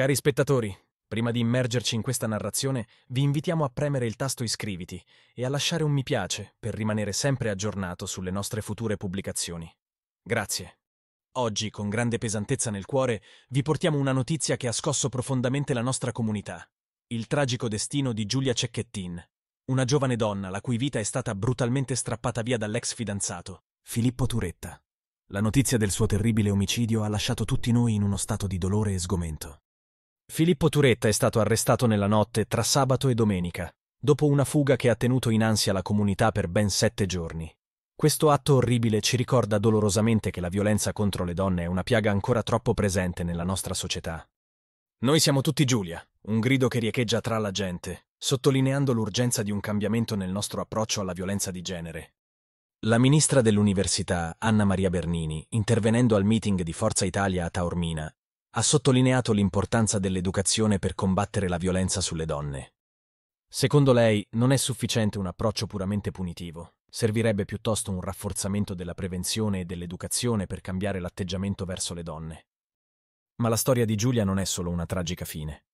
Cari spettatori, prima di immergerci in questa narrazione, vi invitiamo a premere il tasto iscriviti e a lasciare un mi piace per rimanere sempre aggiornato sulle nostre future pubblicazioni. Grazie. Oggi, con grande pesantezza nel cuore, vi portiamo una notizia che ha scosso profondamente la nostra comunità. Il tragico destino di Giulia Cecchettin, una giovane donna la cui vita è stata brutalmente strappata via dall'ex fidanzato, Filippo Turetta. La notizia del suo terribile omicidio ha lasciato tutti noi in uno stato di dolore e sgomento. Filippo Turetta è stato arrestato nella notte tra sabato e domenica, dopo una fuga che ha tenuto in ansia la comunità per ben sette giorni. Questo atto orribile ci ricorda dolorosamente che la violenza contro le donne è una piaga ancora troppo presente nella nostra società. Noi siamo tutti Giulia, un grido che riecheggia tra la gente, sottolineando l'urgenza di un cambiamento nel nostro approccio alla violenza di genere. La ministra dell'Università, Anna Maria Bernini, intervenendo al meeting di Forza Italia a Taormina, ha sottolineato l'importanza dell'educazione per combattere la violenza sulle donne. Secondo lei non è sufficiente un approccio puramente punitivo, servirebbe piuttosto un rafforzamento della prevenzione e dell'educazione per cambiare l'atteggiamento verso le donne. Ma la storia di Giulia non è solo una tragica fine.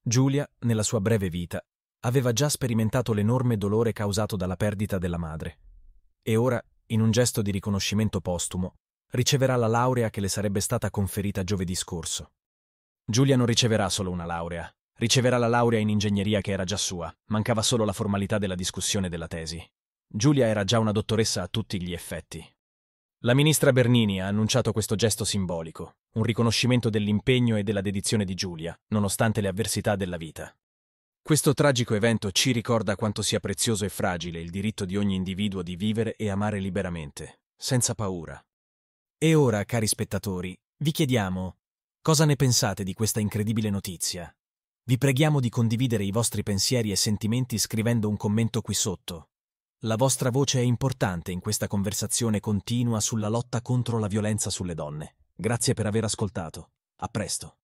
Giulia, nella sua breve vita, aveva già sperimentato l'enorme dolore causato dalla perdita della madre. E ora, in un gesto di riconoscimento postumo, riceverà la laurea che le sarebbe stata conferita giovedì scorso. Giulia non riceverà solo una laurea, riceverà la laurea in ingegneria che era già sua, mancava solo la formalità della discussione della tesi. Giulia era già una dottoressa a tutti gli effetti. La ministra Bernini ha annunciato questo gesto simbolico, un riconoscimento dell'impegno e della dedizione di Giulia, nonostante le avversità della vita. Questo tragico evento ci ricorda quanto sia prezioso e fragile il diritto di ogni individuo di vivere e amare liberamente, senza paura, e ora, cari spettatori, vi chiediamo cosa ne pensate di questa incredibile notizia. Vi preghiamo di condividere i vostri pensieri e sentimenti scrivendo un commento qui sotto. La vostra voce è importante in questa conversazione continua sulla lotta contro la violenza sulle donne. Grazie per aver ascoltato. A presto.